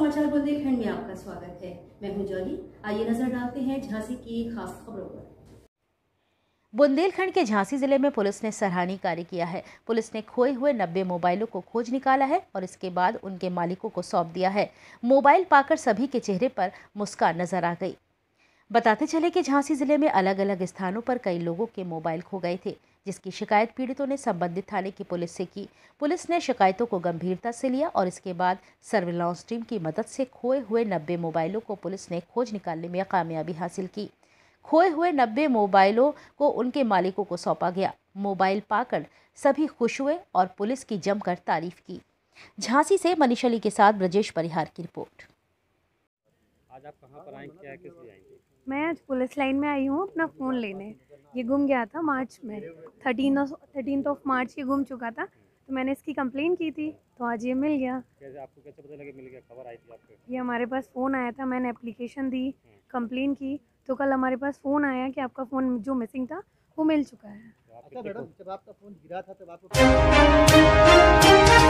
समाचार बुंदेलखंड में आपका स्वागत है मैं हूं जॉली आइए नजर डालते हैं झांसी की खास खबरों पर बुंदेलखंड के झांसी जिले में पुलिस ने सराहनीय कार्य किया है पुलिस ने खोए हुए नब्बे मोबाइलों को खोज निकाला है और इसके बाद उनके मालिकों को सौंप दिया है मोबाइल पाकर सभी के चेहरे पर मुस्कान नजर आ गई बताते चले कि झांसी जिले में अलग अलग स्थानों पर कई लोगों के मोबाइल खो गए थे जिसकी शिकायत पीड़ितों ने संबंधित थाने की पुलिस से की पुलिस ने शिकायतों को गंभीरता से लिया और इसके बाद सर्विलांस टीम की मदद से खोए हुए नब्बे मोबाइलों को पुलिस ने खोज निकालने में कामयाबी हासिल की खोए हुए नब्बे मोबाइलों को उनके मालिकों को सौंपा गया मोबाइल पाकर सभी खुश हुए और पुलिस की जमकर तारीफ की झांसी से मनीषली के साथ ब्रजेश परिहार की रिपोर्ट आज आप कहाँ पर आए हाँ, क्या किस लिए आएंगे मैं आज पुलिस लाइन में आई हूँ अपना फ़ोन लेने ये गुम गया था मार्च में थर्टीन थर्टीन ऑफ मार्च ये गुम चुका था तो मैंने इसकी कंप्लेन की थी तो आज ये मिल गया कैसे आपको कैसे पता लगे मिल गया खबर आई थी आपके ये हमारे पास फ़ोन आया था मैंने एप्लीकेशन दी कंप्लेन हाँ। की तो कल हमारे पास फ़ोन आया कि आपका फ़ोन जो मिसिंग था वो मिल चुका है तो अच्छा मैडम जब आपका फ़ोन गिरा था तब आपको